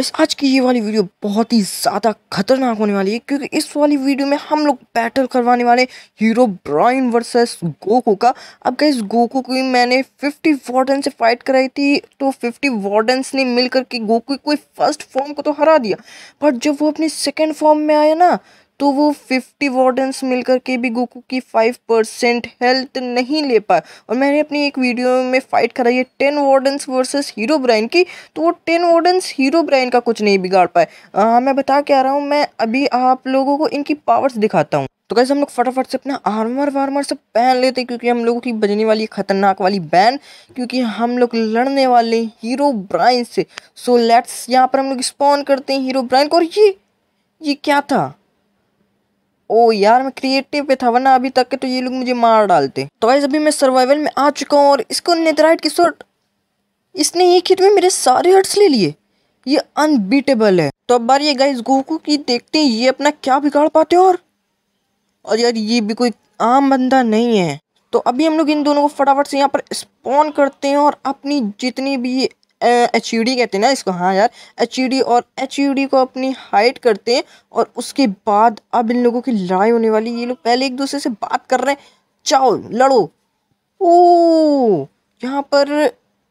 इस आज की ये वाली वीडियो बहुत ही ज़्यादा खतरनाक होने वाली है क्योंकि इस वाली वीडियो में हम लोग बैटल करवाने वाले हीरो ब्राइन वर्सेस गोको का अब गई गोको की मैंने 50 वार्डन से फाइट कराई थी तो 50 वार्डन्स ने मिल करके गोकू कोई फर्स्ट फॉर्म को तो हरा दिया बट जब वो अपने सेकेंड फॉर्म में आया ना तो वो फिफ्टी वार्डन्स मिल करके भी गोकू की फाइव परसेंट हेल्थ नहीं ले पाए और मैंने अपनी एक वीडियो में फाइट कराई है ten wardens versus Herobrine की तो वो टेन वार्डन्स हीरो ब्राइन का कुछ नहीं बिगाड़ पाए हाँ मैं बता के आ रहा हूँ मैं अभी आप लोगों को इनकी पावर्स दिखाता हूँ तो कैसे हम लोग फटाफट से अपना आर्मर वार्मर सब पहन लेते हैं क्योंकि हम लोगों की बजने वाली खतरनाक वाली बैन क्योंकि हम लोग लड़ने वाले हीरो ब्राइन से सो लेट्स यहाँ पर हम लोग स्पॉन करते हैं हीरो ब्राइन को और ये ये क्या था ओ यार मैं क्रिएटिव पे था वरना अभी तक के तो ये लोग मुझे मार डालते तो वाइज अभी मैं सर्वाइवल में आ चुका हूँ और इसको नेतराइट की शॉट इसने एक हिट में मेरे सारे हर्ट्स ले लिए ये अनबीटेबल है तो अब बार ये गाइस गोकू की देखते हैं ये अपना क्या बिगाड़ पाते हैं और और यार ये भी कोई आम बंदा नहीं है तो अभी हम लोग इन दोनों को फटाफट से यहाँ पर स्पॉन करते हैं और अपनी जितनी भी ये एच यू डी कहते हैं ना इसको हाँ यार एच यू डी और एच यू डी को अपनी हाइट करते हैं और उसके बाद अब इन लोगों की लड़ाई होने वाली ये लोग पहले एक दूसरे से बात कर रहे हैं चाओ लड़ो ओ यहाँ पर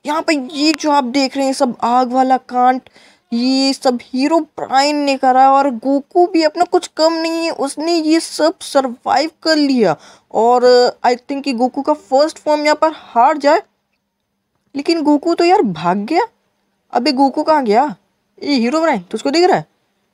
यहाँ पर ये जो आप देख रहे हैं सब आग वाला कांट ये सब हीरो प्राइन ने करा और गोकू भी अपना कुछ कम नहीं है उसने ये सब सरवाइव कर लिया और आई थिंक कि गोकू का फर्स्ट फॉर्म यहाँ पर हार जाए लेकिन गोकू तो यार भाग गया अबे गोकू कहाँ गया ये हीरो बनाए तुझको तो दिख रहा है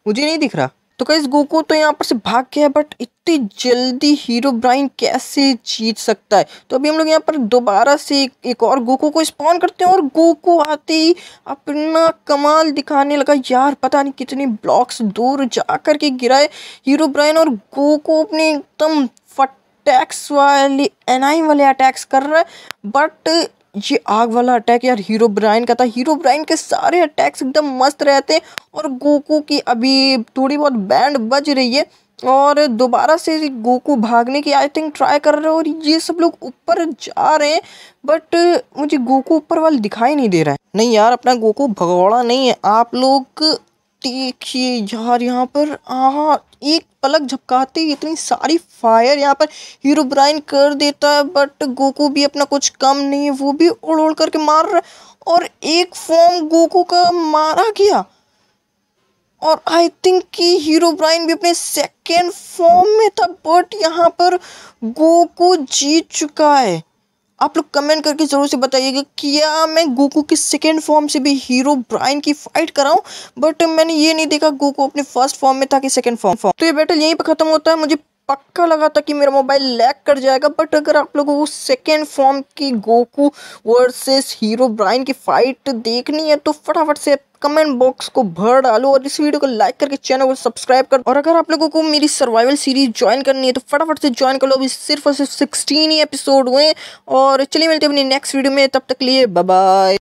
मुझे नहीं दिख रहा तो कहीं गोकू तो यहाँ पर से भाग गया बट इतनी जल्दी हीरो ब्राइन कैसे जीत सकता है तो अभी हम लोग यहाँ पर दोबारा से एक, एक और गोकू को स्पॉन करते हैं और गोकू आते ही अपना कमाल दिखाने लगा यार पता नहीं कितने ब्लॉक्स दूर जा कर के गिराए हीरो ब्राइन और गोकू अपने एकदम फटैक्स वाले एनआई वाले अटैक्स कर रहा है बट ये आग वाला अटैक यार हीरो ब्राइन का था हीरो ब्राइन के सारे अटैक्स एकदम मस्त रहते हैं और गोकू की अभी थोड़ी बहुत बैंड बज रही है और दोबारा से गोकू भागने की आई थिंक ट्राई कर रहे हो और ये सब लोग ऊपर जा रहे हैं बट मुझे गोकू ऊपर वाला दिखाई नहीं दे रहा है नहीं यार अपना गोकू भगौड़ा नहीं है आप लोग देखिए यार यहाँ पर आ एक पलक झपकाते ही इतनी सारी फायर यहाँ पर हीरो ब्राइन कर देता है बट गोकू भी अपना कुछ कम नहीं है वो भी उड़ उड़ करके मार रहा है और एक फॉर्म गोकू का मारा गया और आई थिंक कि हीरो ब्राइन भी अपने सेकेंड फॉर्म में था बट यहाँ पर गोकू जीत चुका है आप लोग कमेंट करके ज़रूर से बताइएगा क्या मैं गोकू की सेकेंड फॉर्म से भी हीरो ब्राइन की फाइट कराऊं बट मैंने ये नहीं देखा गोकू अपने फर्स्ट फॉर्म में था कि सेकेंड फॉर्म फॉर्म तो ये बैटल यहीं पर खत्म होता है मुझे पक्का लगा था कि मेरा मोबाइल लैग कर जाएगा बट अगर आप लोगों को सेकेंड फॉर्म की गोकू वर्सेस हीरो ब्राइन की फाइट देखनी है तो फटाफट से कमेंट बॉक्स को भर डालो और इस वीडियो को लाइक करके चैनल को सब्सक्राइब कर और अगर आप लोगों को मेरी सर्वाइवल सीरीज ज्वाइन करनी है तो फटाफट से ज्वाइन कर लो अभी सिर्फ और सिर्फ सिक्सटीन ही एपिसोड हुए और चलिए मिलते हैं अपनी नेक्स्ट वीडियो में तब तक लिए बाय